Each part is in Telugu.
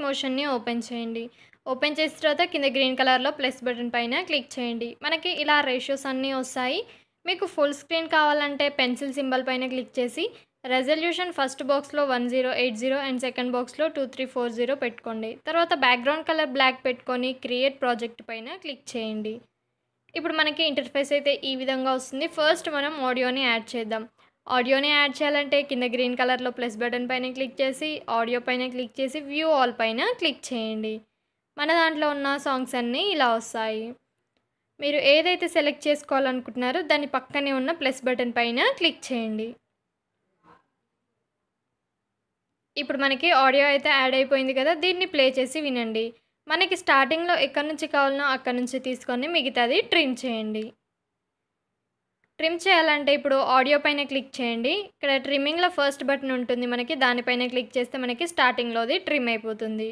సెలెక్ట్ మోషన్ని ఓపెన్ చేయండి ఓపెన్ చేసిన తర్వాత కింద గ్రీన్ కలర్లో ప్లస్ బటన్ పైన క్లిక్ చేయండి మనకి ఇలా రేషియోస్ అన్నీ వస్తాయి మీకు ఫుల్ స్క్రీన్ కావాలంటే పెన్సిల్ సింబల్ పైన క్లిక్ చేసి రెజల్యూషన్ ఫస్ట్ బాక్స్లో one zero eight zero and second బాక్స్లో టూ త్రీ ఫోర్ జీరో పెట్టుకోండి తర్వాత బ్యాక్గ్రౌండ్ కలర్ బ్లాక్ పెట్టుకొని క్రియేట్ ప్రాజెక్ట్ పైన క్లిక్ చేయండి ఇప్పుడు మనకి ఇంటర్ఫేస్ అయితే ఈ విధంగా వస్తుంది ఫస్ట్ మనం ఆడియోని యాడ్ చేద్దాం ఆడియోని యాడ్ చేయాలంటే కింద గ్రీన్ కలర్లో ప్లస్ బటన్ పైన క్లిక్ చేసి ఆడియో పైన క్లిక్ చేసి వ్యూ ఆల్ పైన క్లిక్ చేయండి మన దాంట్లో ఉన్న సాంగ్స్ అన్నీ ఇలా వస్తాయి మీరు ఏదైతే సెలెక్ట్ చేసుకోవాలనుకుంటున్నారో దాని పక్కనే ఉన్న ప్లస్ బటన్ పైన క్లిక్ చేయండి ఇప్పుడు మనకి ఆడియో అయితే యాడ్ అయిపోయింది కదా దీన్ని ప్లే చేసి వినండి మనకి స్టార్టింగ్లో ఎక్కడి నుంచి కావాలనో అక్కడి నుంచి తీసుకొని మిగతాది ట్రిమ్ చేయండి ట్రిమ్ చేయాలంటే ఇప్పుడు ఆడియో పైన క్లిక్ చేయండి ఇక్కడ ట్రిమ్మింగ్లో ఫస్ట్ బటన్ ఉంటుంది మనకి దానిపైన క్లిక్ చేస్తే మనకి స్టార్టింగ్లోది ట్రిమ్ అయిపోతుంది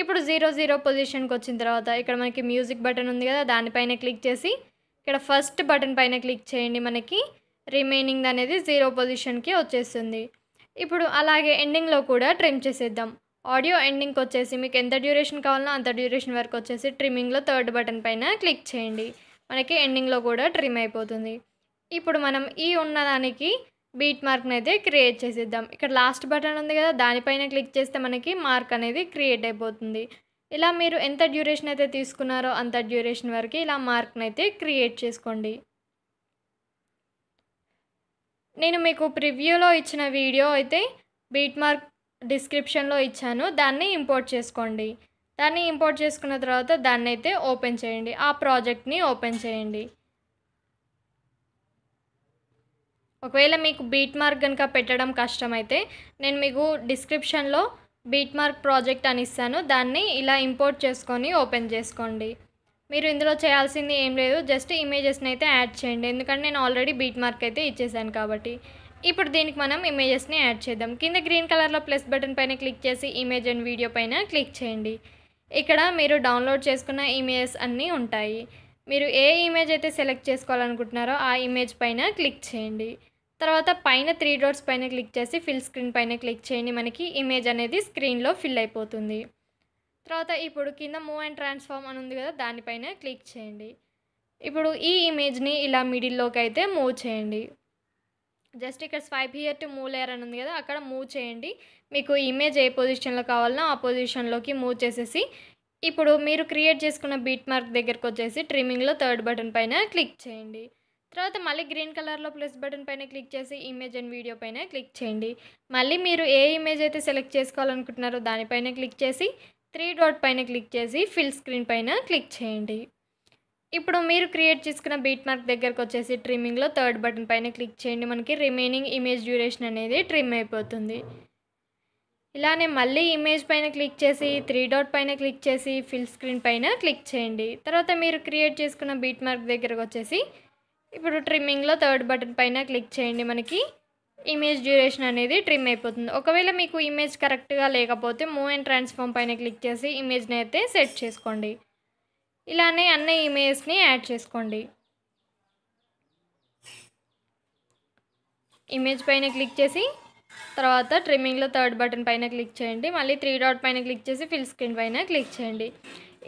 ఇప్పుడు జీరో జీరో పొజిషన్కి వచ్చిన తర్వాత ఇక్కడ మనకి మ్యూజిక్ బటన్ ఉంది కదా దానిపైన క్లిక్ చేసి ఇక్కడ ఫస్ట్ బటన్ పైన క్లిక్ చేయండి మనకి రిమైనింగ్ అనేది జీరో పొజిషన్కి వచ్చేస్తుంది ఇప్పుడు అలాగే ఎండింగ్లో కూడా ట్రిమ్ చేసేద్దాం ఆడియో ఎండింగ్కి వచ్చేసి మీకు ఎంత డ్యూరేషన్ కావాలో అంత డ్యూరేషన్ వరకు వచ్చేసి ట్రిమ్మింగ్లో థర్డ్ బటన్ పైన క్లిక్ చేయండి మనకి ఎండింగ్లో కూడా ట్రిమ్ అయిపోతుంది ఇప్పుడు మనం ఈ ఉన్నదానికి బీట్ మార్క్ని అయితే క్రియేట్ చేసేద్దాం ఇక్కడ లాస్ట్ బటన్ ఉంది కదా దానిపైన క్లిక్ చేస్తే మనకి మార్క్ అనేది క్రియేట్ అయిపోతుంది ఇలా మీరు ఎంత డ్యూరేషన్ అయితే తీసుకున్నారో అంత డ్యూరేషన్ వరకు ఇలా మార్క్ని అయితే క్రియేట్ చేసుకోండి నేను మీకు ప్రివ్యూలో ఇచ్చిన వీడియో అయితే బీట్ మార్క్ డిస్క్రిప్షన్లో ఇచ్చాను దాన్ని ఇంపోర్ట్ చేసుకోండి దాన్ని ఇంపోర్ట్ చేసుకున్న తర్వాత దాన్ని అయితే ఓపెన్ చేయండి ఆ ప్రాజెక్ట్ని ఓపెన్ చేయండి ఒకవేళ మీకు బీట్ మార్క్ కనుక పెట్టడం కష్టమైతే నేను మీకు డిస్క్రిప్షన్లో బీట్ మార్క్ ప్రాజెక్ట్ అని ఇస్తాను దాన్ని ఇలా ఇంపోర్ట్ చేసుకొని ఓపెన్ చేసుకోండి మీరు ఇందులో చేయాల్సింది ఏం లేదు జస్ట్ ఇమేజెస్ని అయితే యాడ్ చేయండి ఎందుకంటే నేను ఆల్రెడీ బీట్ మార్క్ అయితే ఇచ్చేసాను కాబట్టి ఇప్పుడు దీనికి మనం ఇమేజెస్ని యాడ్ చేద్దాం కింద గ్రీన్ కలర్లో ప్లస్ బటన్ పైన క్లిక్ చేసి ఇమేజ్ అండ్ వీడియో పైన క్లిక్ చేయండి ఇక్కడ మీరు డౌన్లోడ్ చేసుకున్న ఇమేజెస్ అన్నీ ఉంటాయి మీరు ఏ ఇమేజ్ అయితే సెలెక్ట్ చేసుకోవాలనుకుంటున్నారో ఆ ఇమేజ్ పైన క్లిక్ చేయండి తర్వాత పైన త్రీ డోర్స్ పైన క్లిక్ చేసి ఫిల్ స్క్రీన్ పైన క్లిక్ చేయండి మనకి ఇమేజ్ అనేది స్క్రీన్లో ఫిల్ అయిపోతుంది తర్వాత ఇప్పుడు కింద మూవ్ అండ్ ట్రాన్స్ఫార్మ్ అని ఉంది కదా దానిపైన క్లిక్ చేయండి ఇప్పుడు ఈ ఇమేజ్ని ఇలా మిడిల్లోకి అయితే మూవ్ చేయండి జస్ట్ ఇక్కడ swipe here to move layer అని ఉంది కదా అక్కడ మూవ్ చేయండి మీకు ఇమేజ్ ఏ పొజిషన్లో కావాలన్నా ఆ పొజిషన్లోకి మూవ్ చేసేసి ఇప్పుడు మీరు క్రియేట్ చేసుకున్న బీట్ మార్క్ దగ్గరకు వచ్చేసి ట్రిమ్మింగ్లో థర్డ్ బటన్ పైన క్లిక్ చేయండి తర్వాత మళ్ళీ గ్రీన్ కలర్లో ప్లస్ బటన్ పైన క్లిక్ చేసి ఇమేజ్ అండ్ వీడియో పైన క్లిక్ చేయండి మళ్ళీ మీరు ఏ ఇమేజ్ అయితే సెలెక్ట్ చేసుకోవాలనుకుంటున్నారో దానిపైన క్లిక్ చేసి త్రీ డాట్ పైన క్లిక్ చేసి ఫిల్ స్క్రీన్ పైన క్లిక్ చేయండి ఇప్పుడు మీరు క్రియేట్ చేసుకున్న బీట్ మార్క్ దగ్గరకు వచ్చేసి ట్రిమ్మింగ్లో థర్డ్ బటన్ పైన క్లిక్ చేయండి మనకి రిమైనింగ్ ఇమేజ్ డ్యూరేషన్ అనేది ట్రిమ్ అయిపోతుంది ఇలానే మళ్ళీ ఇమేజ్ పైన క్లిక్ చేసి త్రీ డాట్ పైన క్లిక్ చేసి ఫిల్ స్క్రీన్ పైన క్లిక్ చేయండి తర్వాత మీరు క్రియేట్ చేసుకున్న బీట్ మార్క్ దగ్గరకు వచ్చేసి ఇప్పుడు ట్రిమ్మింగ్లో థర్డ్ బటన్ పైన క్లిక్ చేయండి మనకి ఇమేజ్ డ్యూరేషన్ అనేది ట్రిమ్ అయిపోతుంది ఒకవేళ మీకు ఇమేజ్ కరెక్ట్గా లేకపోతే మూవ్ అండ్ ట్రాన్స్ఫార్మ్ పైన క్లిక్ చేసి ఇమేజ్ని అయితే సెట్ చేసుకోండి ఇలానే అన్ని ఇమేజ్ని యాడ్ చేసుకోండి ఇమేజ్ పైన క్లిక్ చేసి తర్వాత ట్రిమ్మింగ్లో థర్డ్ బటన్ పైన క్లిక్ చేయండి మళ్ళీ త్రీ డాట్ పైన క్లిక్ చేసి ఫిల్ స్క్రీన్ పైన క్లిక్ చేయండి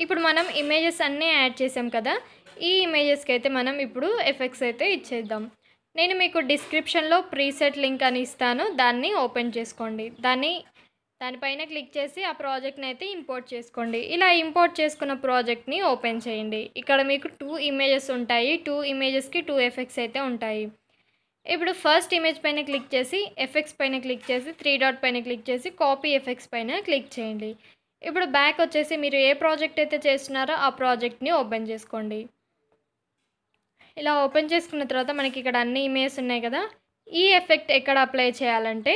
ఇప్పుడు మనం ఇమేజెస్ అన్నీ యాడ్ చేసాం కదా ఈ ఇమేజెస్కి అయితే మనం ఇప్పుడు ఎఫెక్ట్స్ అయితే ఇచ్చేద్దాం నేను మీకు డిస్క్రిప్షన్లో ప్రీసెట్ లింక్ అని ఇస్తాను దాన్ని ఓపెన్ చేసుకోండి దాన్ని దానిపైన క్లిక్ చేసి ఆ ప్రాజెక్ట్ని అయితే ఇంపోర్ట్ చేసుకోండి ఇలా ఇంపోర్ట్ చేసుకున్న ప్రాజెక్ట్ని ఓపెన్ చేయండి ఇక్కడ మీకు టూ ఇమేజెస్ ఉంటాయి టూ ఇమేజెస్కి టూ ఎఫెక్ట్స్ అయితే ఉంటాయి ఇప్పుడు ఫస్ట్ ఇమేజ్ పైన క్లిక్ చేసి ఎఫెక్ట్స్ పైన క్లిక్ చేసి త్రీ డాట్ పైన క్లిక్ చేసి కాపీ ఎఫెక్ట్స్ పైన క్లిక్ చేయండి ఇప్పుడు బ్యాక్ వచ్చేసి మీరు ఏ ప్రాజెక్ట్ అయితే చేస్తున్నారో ఆ ప్రాజెక్ట్ని ఓపెన్ చేసుకోండి ఇలా ఓపెన్ చేసుకున్న తర్వాత మనకి ఇక్కడ అన్ని ఇమేజ్ ఉన్నాయి కదా ఈ ఎఫెక్ట్ ఎక్కడ అప్లై చేయాలంటే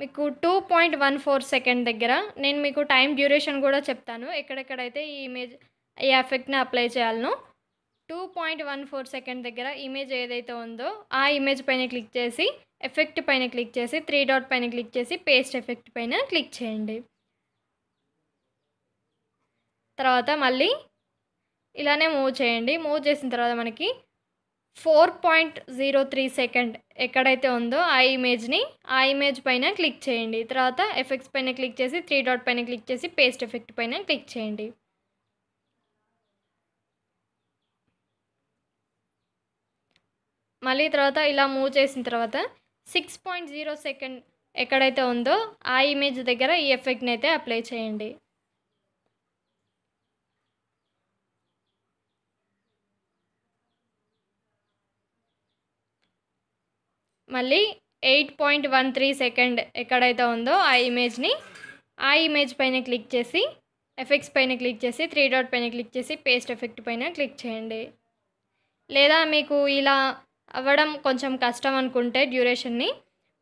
మీకు two point one four second దగ్గర నేను మీకు టైం డ్యూరేషన్ కూడా చెప్తాను ఎక్కడెక్కడైతే ఈ ఇమేజ్ ఈ ఎఫెక్ట్ని అప్లై చేయాలనో two point one four second దగ్గర ఇమేజ్ ఏదైతే ఉందో ఆ ఇమేజ్ పైన క్లిక్ చేసి ఎఫెక్ట్ పైన క్లిక్ చేసి త్రీ డాట్ పైన క్లిక్ చేసి పేస్ట్ ఎఫెక్ట్ పైన క్లిక్ చేయండి తర్వాత మళ్ళీ ఇలానే మూవ్ చేయండి మూవ్ చేసిన తర్వాత మనకి four point zero three second ఎక్కడైతే ఉందో ఆ ఇమేజ్ని ఆ ఇమేజ్ పైన క్లిక్ చేయండి తర్వాత ఎఫెక్ట్స్ పైన క్లిక్ చేసి త్రీ డాట్ పైన క్లిక్ చేసి పేస్ట్ ఎఫెక్ట్ పైన క్లిక్ చేయండి మళ్ళీ తర్వాత ఇలా మూవ్ చేసిన తర్వాత సిక్స్ పాయింట్ జీరో సెకండ్ ఎక్కడైతే ఉందో ఆ ఇమేజ్ దగ్గర ఈ ఎఫెక్ట్ని అయితే అప్లై చేయండి మళ్ళీ eight point one three second ఎక్కడైతే ఉందో ఆ ఇమేజ్ని ఆ ఇమేజ్ పైన క్లిక్ చేసి ఎఫెక్ట్స్ పైన క్లిక్ చేసి త్రీ డాట్ పైన క్లిక్ చేసి పేస్ట్ ఎఫెక్ట్ పైన క్లిక్ చేయండి లేదా మీకు ఇలా అవ్వడం కొంచెం కష్టం అనుకుంటే డ్యూరేషన్ని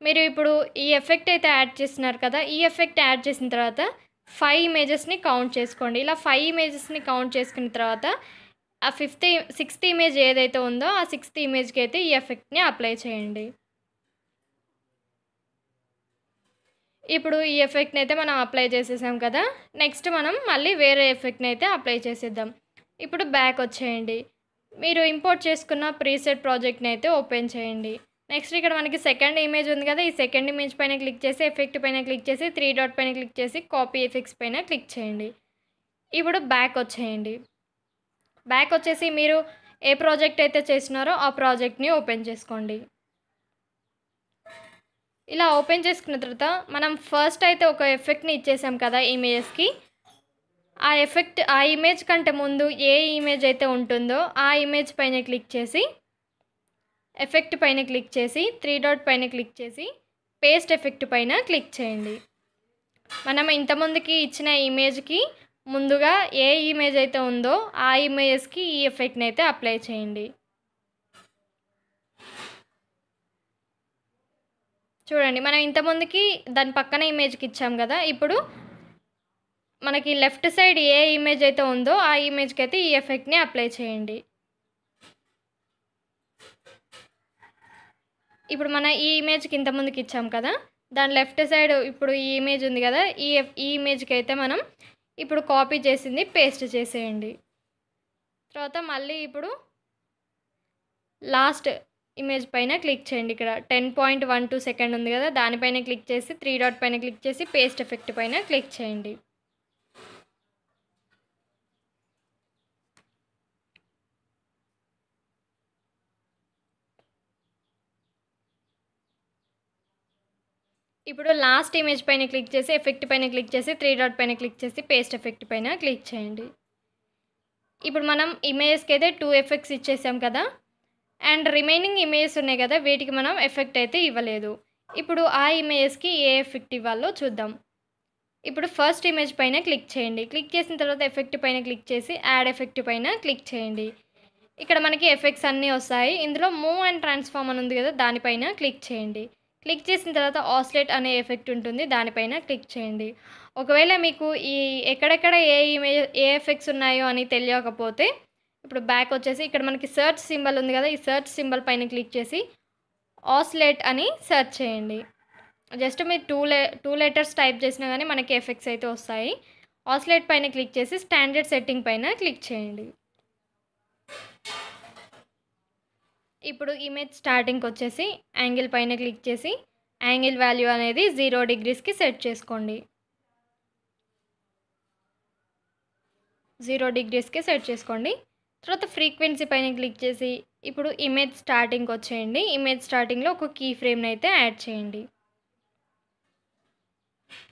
మీరు ఇప్పుడు ఈ ఎఫెక్ట్ అయితే యాడ్ చేస్తున్నారు కదా ఈ ఎఫెక్ట్ యాడ్ చేసిన తర్వాత ఫైవ్ ఇమేజెస్ని కౌంట్ చేసుకోండి ఇలా ఫైవ్ ఇమేజెస్ని కౌంట్ చేసుకున్న తర్వాత ఆ ఫిఫ్త్ సిక్స్త్ ఇమేజ్ ఏదైతే ఉందో ఆ సిక్స్త్ ఇమేజ్కి అయితే ఈ ఎఫెక్ట్ని అప్లై చేయండి ఇప్పుడు ఈ ఎఫెక్ట్ని అయితే మనం అప్లై చేసేసాం కదా నెక్స్ట్ మనం మళ్ళీ వేరే ఎఫెక్ట్ని అయితే అప్లై చేసేద్దాం ఇప్పుడు బ్యాక్ వచ్చేయండి మీరు ఇంపోర్ట్ చేసుకున్న ప్రీసెట్ ప్రాజెక్ట్ని అయితే ఓపెన్ చేయండి నెక్స్ట్ ఇక్కడ మనకి సెకండ్ ఇమేజ్ ఉంది కదా ఈ సెకండ్ ఇమేజ్ పైన క్లిక్ చేసి ఎఫెక్ట్ పైన క్లిక్ చేసి త్రీ డాట్ పైన క్లిక్ చేసి కాపీ ఎఫెక్ట్స్ పైన క్లిక్ చేయండి ఇప్పుడు బ్యాక్ వచ్చేయండి బ్యాక్ వచ్చేసి మీరు ఏ ప్రాజెక్ట్ అయితే చేసినారో ఆ ప్రాజెక్ట్ని ఓపెన్ చేసుకోండి ఇలా ఓపెన్ చేసుకున్న తర్వాత మనం ఫస్ట్ అయితే ఒక ఎఫెక్ట్ని ఇచ్చేసాం కదా ఇమేజెస్కి ఆ ఎఫెక్ట్ ఆ ఇమేజ్ కంటే ముందు ఏ ఇమేజ్ అయితే ఉంటుందో ఆ ఇమేజ్ పైన క్లిక్ చేసి ఎఫెక్ట్ పైన క్లిక్ చేసి త్రీ డాట్ పైన క్లిక్ చేసి పేస్ట్ ఎఫెక్ట్ పైన క్లిక్ చేయండి మనం ఇంతమందికి ఇచ్చిన ఇమేజ్కి ముందుగా ఏ ఇమేజ్ అయితే ఉందో ఆ ఇమేజెస్కి ఈ ఎఫెక్ట్ని అయితే అప్లై చేయండి చూడండి మనం ఇంతకుముందుకి దాని పక్కన ఇమేజ్కి ఇచ్చాం కదా ఇప్పుడు మనకి లెఫ్ట్ సైడ్ ఏ ఇమేజ్ అయితే ఉందో ఆ ఇమేజ్కి అయితే ఈ ఎఫెక్ట్ని అప్లై చేయండి ఇప్పుడు మన ఈ ఇమేజ్కి ఇంతకుముందుకి ఇచ్చాం కదా దాని లెఫ్ట్ సైడ్ ఇప్పుడు ఈ ఇమేజ్ ఉంది కదా ఈ ఈ ఇమేజ్కి అయితే మనం ఇప్పుడు కాపీ చేసింది పేస్ట్ చేసేయండి తర్వాత మళ్ళీ ఇప్పుడు లాస్ట్ ఇమేజ్ పైన క్లిక్ చేయండి ఇక్కడ ten point one two second ఉంది కదా దానిపైన క్లిక్ చేసి త్రీ డాట్ పైన క్లిక్ చేసి పేస్ట్ ఎఫెక్ట్ పైన క్లిక్ చేయండి ఇప్పుడు లాస్ట్ ఇమేజ్ పైన క్లిక్ చేసి ఎఫెక్ట్ పైన క్లిక్ చేసి త్రీ డాట్ పైన క్లిక్ చేసి పేస్ట్ ఎఫెక్ట్ పైన క్లిక్ చేయండి ఇప్పుడు మనం ఇమేజ్కి అయితే టూ ఎఫెక్ట్స్ ఇచ్చేసాం కదా అండ్ రిమైనింగ్ ఇమేజెస్ ఉన్నాయి కదా వీటికి మనం ఎఫెక్ట్ అయితే ఇవ్వలేదు ఇప్పుడు ఆ ఇమేజెస్కి ఏ ఎఫెక్ట్ ఇవ్వాలో చూద్దాం ఇప్పుడు ఫస్ట్ ఇమేజ్ పైన క్లిక్ చేయండి క్లిక్ చేసిన తర్వాత ఎఫెక్ట్ పైన క్లిక్ చేసి యాడ్ ఎఫెక్ట్ పైన క్లిక్ చేయండి ఇక్కడ మనకి ఎఫెక్ట్స్ అన్నీ వస్తాయి ఇందులో మూవ్ అండ్ ట్రాన్స్ఫార్మ్ అని ఉంది కదా దానిపైన క్లిక్ చేయండి క్లిక్ చేసిన తర్వాత ఆస్లేట్ అనే ఎఫెక్ట్ ఉంటుంది దానిపైన క్లిక్ చేయండి ఒకవేళ మీకు ఈ ఎక్కడెక్కడ ఏ ఇమేజ్ ఏ ఎఫెక్ట్స్ ఉన్నాయో అని తెలియకపోతే ఇప్పుడు బ్యాక్ వచ్చేసి ఇక్కడ మనకి సెర్చ్ సింబల్ ఉంది కదా ఈ సెర్చ్ సింబల్ పైన క్లిక్ చేసి ఆస్లేట్ అని సెర్చ్ చేయండి జస్ట్ మీరు టూ లే టూ లెటర్స్ టైప్ చేసినా కానీ మనకి ఎఫెక్ట్స్ అయితే వస్తాయి ఆస్లేట్ పైన క్లిక్ చేసి స్టాండర్డ్ సెట్టింగ్ పైన క్లిక్ చేయండి ఇప్పుడు ఇమేజ్ స్టార్టింగ్కి వచ్చేసి యాంగిల్ పైన క్లిక్ చేసి యాంగిల్ వాల్యూ అనేది జీరో డిగ్రీస్కి సెట్ చేసుకోండి జీరో డిగ్రీస్కి సెట్ చేసుకోండి తర్వాత ఫ్రీక్వెన్సీ పైన క్లిక్ చేసి ఇప్పుడు ఇమేజ్ స్టార్టింగ్కి వచ్చేయండి ఇమేజ్ స్టార్టింగ్లో ఒక కీ ఫ్రేమ్ని అయితే యాడ్ చేయండి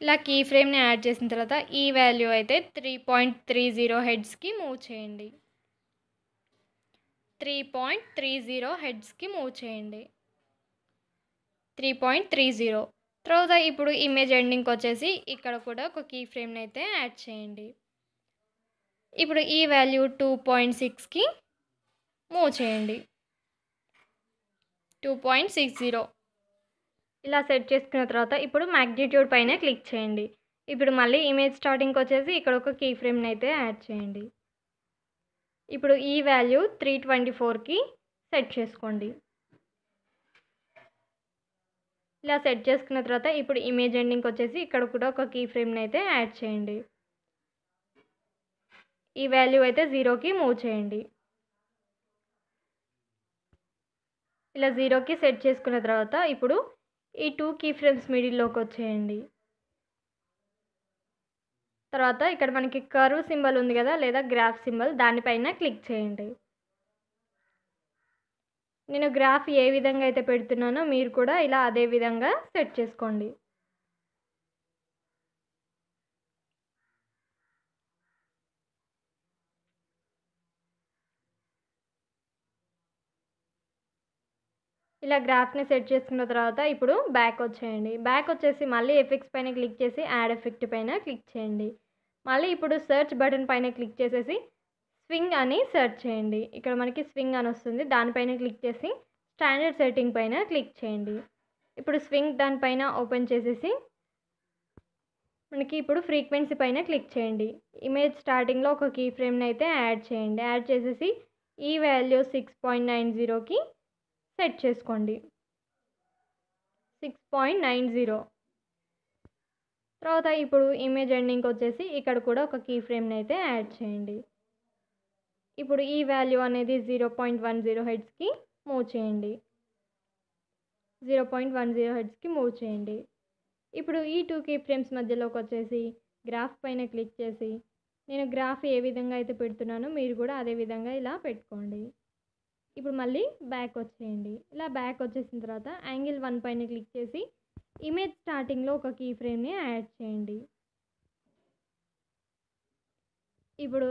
ఇలా కీ ఫ్రేమ్ని యాడ్ చేసిన తర్వాత ఈ వాల్యూ అయితే త్రీ పాయింట్ త్రీ జీరో హెడ్స్కి మూవ్ చేయండి త్రీ పాయింట్ త్రీ జీరో హెడ్స్కి మూవ్ చేయండి త్రీ పాయింట్ త్రీ జీరో తర్వాత ఇప్పుడు ఇమేజ్ ఎండింగ్కి వచ్చేసి ఇక్కడ కూడా ఒక కీ ఫ్రేమ్ని అయితే యాడ్ చేయండి ఇప్పుడు ఈ వాల్యూ టూ పాయింట్ సిక్స్కి మూవ్ చేయండి టూ పాయింట్ సిక్స్ జీరో ఇలా సెట్ చేసుకున్న తర్వాత ఇప్పుడు మ్యాగ్నిట్యూడ్ పైన క్లిక్ చేయండి ఇప్పుడు మళ్ళీ ఇమేజ్ స్టార్టింగ్కి వచ్చేసి ఇక్కడ ఒక కీ ఫ్రేమ్ని అయితే యాడ్ చేయండి ఇప్పుడు ఈ వాల్యూ త్రీ ట్వంటీ ఫోర్కి సెట్ చేసుకోండి ఇలా సెట్ చేసుకున్న తర్వాత ఇప్పుడు ఇమేజ్ ఎండింగ్కి వచ్చేసి ఇక్కడ కూడా ఒక కీ ఫ్రేమ్ని అయితే యాడ్ చేయండి ఈ వాల్యూ అయితే జీరోకి మూవ్ చేయండి ఇలా జీరోకి సెట్ చేసుకున్న తర్వాత ఇప్పుడు ఈ టూ కీ ఫ్రేమ్స్ మిడిల్లోకి వచ్చేయండి తర్వాత ఇక్కడ మనకి కర్వ్ సింబల్ ఉంది కదా లేదా గ్రాఫ్ సింబల్ దానిపైన క్లిక్ చేయండి నేను గ్రాఫ్ ఏ విధంగా అయితే పెడుతున్నానో మీరు కూడా ఇలా అదే విధంగా సెట్ చేసుకోండి ఇలా గ్రాఫ్ని సెట్ చేసుకున్న తర్వాత ఇప్పుడు బ్యాక్ వచ్చేయండి బ్యాక్ వచ్చేసి మళ్ళీ ఎఫెక్ట్స్ పైన క్లిక్ చేసి యాడ్ ఎఫెక్ట్ పైన క్లిక్ చేయండి మళ్ళీ ఇప్పుడు సెర్చ్ బటన్ పైన క్లిక్ చేసేసి స్వింగ్ అని సెర్చ్ చేయండి ఇక్కడ మనకి స్వింగ్ అని వస్తుంది దానిపైన క్లిక్ చేసి స్టాండర్డ్ సెట్టింగ్ పైన క్లిక్ చేయండి ఇప్పుడు స్వింగ్ దానిపైన ఓపెన్ చేసేసి మనకి ఇప్పుడు ఫ్రీక్వెన్సీ పైన క్లిక్ చేయండి ఇమేజ్ స్టార్టింగ్లో ఒక కీ ఫ్రేమ్ని అయితే యాడ్ చేయండి యాడ్ చేసేసి ఈ వాల్యూ సిక్స్ పాయింట్ నైన్ జీరోకి సెట్ చేసుకోండి సిక్స్ పాయింట్ నైన్ జీరో తర్వాత ఇప్పుడు ఇమేజ్ ఎండింగ్కి వచ్చేసి ఇక్కడ కూడా ఒక కీ ఫ్రేమ్ని అయితే యాడ్ చేయండి ఇప్పుడు ఈ వాల్యూ అనేది జీరో పాయింట్ వన్ జీరో హెడ్స్కి మూవ్ చేయండి జీరో పాయింట్ వన్ జీరో హెడ్స్కి మూవ్ చేయండి ఇప్పుడు ఈ టూ కీ ఫ్రేమ్స్ మధ్యలోకి వచ్చేసి గ్రాఫ్ పైన క్లిక్ చేసి నేను గ్రాఫ్ ఏ విధంగా అయితే పెడుతున్నానో మీరు కూడా అదే విధంగా ఇలా పెట్టుకోండి ఇప్పుడు మళ్ళీ బ్యాక్ వచ్చేయండి ఇలా బ్యాక్ వచ్చేసిన తర్వాత యాంగిల్ వన్ పైన క్లిక్ చేసి ఇమేజ్ స్టార్టింగ్లో ఒక కీ ఫ్రేమ్ని యాడ్ చేయండి ఇప్పుడు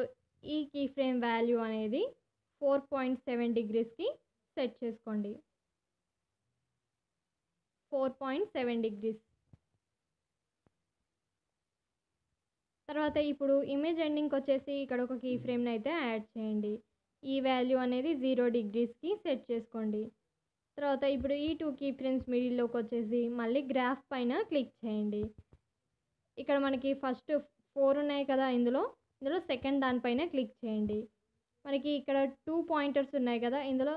ఈ కీ ఫ్రేమ్ వాల్యూ అనేది ఫోర్ పాయింట్ సెవెన్ డిగ్రీస్కి సెట్ చేసుకోండి ఫోర్ పాయింట్ సెవెన్ డిగ్రీస్ తర్వాత ఇప్పుడు ఇమేజ్ ఎండింగ్కి వచ్చేసి ఇక్కడ ఒక కీ ఫ్రేమ్ని అయితే యాడ్ చేయండి ఈ వాల్యూ అనేది జీరో డిగ్రీస్కి సెట్ చేసుకోండి తర్వాత ఇప్పుడు ఈ టూ కీ ఫ్రెండ్స్ మిడిల్లోకి వచ్చేసి మళ్ళీ గ్రాఫ్ పైన క్లిక్ చేయండి ఇక్కడ మనకి ఫస్ట్ ఫోర్ ఉన్నాయి కదా ఇందులో ఇందులో సెకండ్ దానిపైన క్లిక్ చేయండి మనకి ఇక్కడ టూ పాయింటర్స్ ఉన్నాయి కదా ఇందులో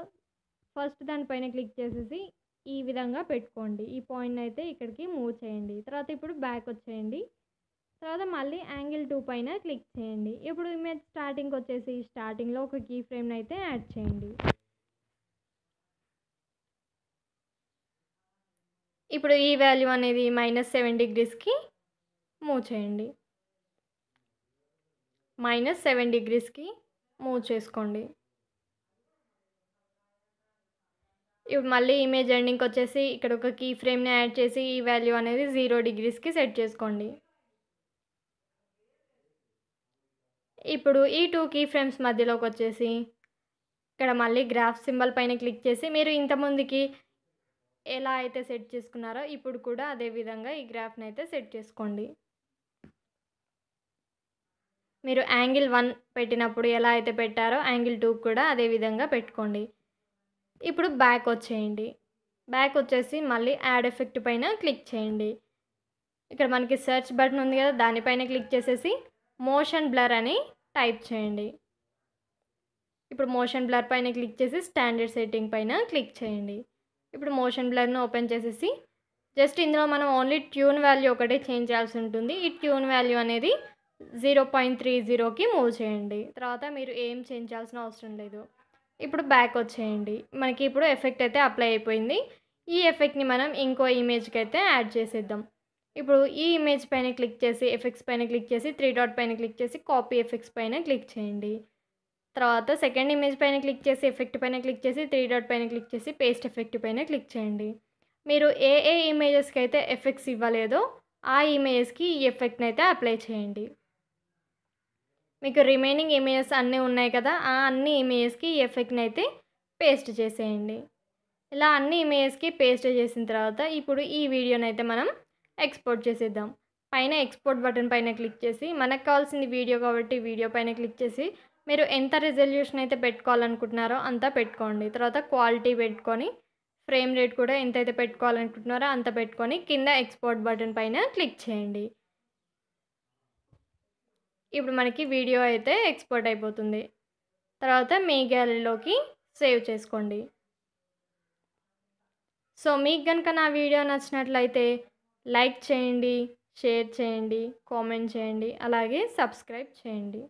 ఫస్ట్ దానిపైన క్లిక్ చేసేసి ఈ విధంగా పెట్టుకోండి ఈ పాయింట్ అయితే ఇక్కడికి మూవ్ చేయండి తర్వాత ఇప్పుడు బ్యాక్ వచ్చేయండి తర్వాత మళ్ళీ యాంగిల్ టూ పైన క్లిక్ చేయండి ఇప్పుడు ఇమేజ్ స్టార్టింగ్ వచ్చేసి స్టార్టింగ్లో ఒక కీ ఫ్రేమ్ని అయితే యాడ్ చేయండి ఇప్పుడు ఈ వాల్యూ అనేది మైనస్ సెవెన్ డిగ్రీస్కి మూవ్ చేయండి మైనస్ సెవెన్ డిగ్రీస్కి మూవ్ చేసుకోండి ఇప్పుడు మళ్ళీ ఇమేజ్ ఎండింగ్కి వచ్చేసి ఇక్కడ ఒక కీ ఫ్రేమ్ని యాడ్ చేసి ఈ వాల్యూ అనేది జీరో డిగ్రీస్కి సెట్ చేసుకోండి ఇప్పుడు ఈ టూ కీ ఫ్రేమ్స్ మధ్యలోకి వచ్చేసి ఇక్కడ మళ్ళీ గ్రాఫ్ సింబల్ పైన క్లిక్ చేసి మీరు ఇంతమందికి ఎలా అయితే సెట్ చేసుకున్నారో ఇప్పుడు కూడా అదే విధంగా ఈ గ్రాఫ్ని అయితే సెట్ చేసుకోండి మీరు యాంగిల్ వన్ పెట్టినప్పుడు ఎలా అయితే పెట్టారో యాంగిల్ టూ కూడా అదే విధంగా పెట్టుకోండి ఇప్పుడు బ్యాక్ వచ్చేయండి బ్యాక్ వచ్చేసి మళ్ళీ యాడ్ ఎఫెక్ట్ పైన క్లిక్ చేయండి ఇక్కడ మనకి సెర్చ్ బటన్ ఉంది కదా దానిపైన క్లిక్ చేసేసి మోషన్ బ్లర్ అని టైప్ చేయండి ఇప్పుడు మోషన్ బ్లర్ పైన క్లిక్ చేసి స్టాండర్డ్ సెట్టింగ్ పైన క్లిక్ చేయండి ఇప్పుడు మోషన్ బ్లర్ను ఓపెన్ చేసేసి జస్ట్ ఇందులో మనం ఓన్లీ ట్యూన్ వాల్యూ ఒకటే చేంజ్ చేయాల్సి ఉంటుంది ఈ ట్యూన్ వాల్యూ అనేది జీరో పాయింట్ త్రీ జీరోకి మూవ్ చేయండి తర్వాత మీరు ఏం చేంజ్ చేయాల్సిన అవసరం లేదు ఇప్పుడు బ్యాక్ వచ్చేయండి మనకి ఇప్పుడు ఎఫెక్ట్ అయితే అప్లై అయిపోయింది ఈ ఎఫెక్ట్ని మనం ఇంకో ఇమేజ్కి అయితే యాడ్ చేసేద్దాం ఇప్పుడు ఈ ఇమేజ్ పైన క్లిక్ చేసి ఎఫెక్ట్స్ పైన క్లిక్ చేసి త్రీ డాట్ పైన క్లిక్ చేసి కాపీ ఎఫెక్ట్స్ పైన క్లిక్ చేయండి తర్వాత సెకండ్ ఇమేజ్ పైన క్లిక్ చేసి ఎఫెక్ట్ పైన క్లిక్ చేసి త్రీ డాట్ పైన క్లిక్ చేసి పేస్ట్ ఎఫెక్ట్ పైన క్లిక్ చేయండి మీరు ఏ ఏ ఇమేజెస్కి అయితే ఎఫెక్ట్స్ ఇవ్వలేదో ఆ ఇమేజెస్కి ఈ ఎఫెక్ట్ని అయితే అప్లై చేయండి మీకు రిమైనింగ్ ఇమేజెస్ అన్నీ ఉన్నాయి కదా ఆ అన్ని ఇమేజెస్కి ఈ ఎఫెక్ట్ని అయితే పేస్ట్ చేసేయండి ఇలా అన్ని ఇమేజెస్కి పేస్ట్ చేసిన తర్వాత ఇప్పుడు ఈ వీడియోని అయితే మనం ఎక్స్పోర్ట్ చేసేద్దాం పైన ఎక్స్పోర్ట్ బటన్ పైన క్లిక్ చేసి మనకు కావాల్సింది వీడియో కాబట్టి వీడియో పైన క్లిక్ చేసి మీరు ఎంత రిజల్యూషన్ అయితే పెట్టుకోవాలనుకుంటున్నారో అంతా పెట్టుకోండి తర్వాత క్వాలిటీ పెట్టుకొని ఫ్రేమ్ రేట్ కూడా ఎంత అయితే పెట్టుకోవాలనుకుంటున్నారో అంత పెట్టుకొని కింద ఎక్స్పోర్ట్ బటన్ పైన క్లిక్ చేయండి ఇప్పుడు మనకి వీడియో అయితే ఎక్స్పోర్ట్ అయిపోతుంది తర్వాత మీ గ్యాలరీలోకి సేవ్ చేసుకోండి సో మీకు కనుక నా వీడియో నచ్చినట్లయితే లైక్ చేయండి షేర్ చేయండి కామెంట్ చేయండి అలాగే సబ్స్క్రైబ్ చేయండి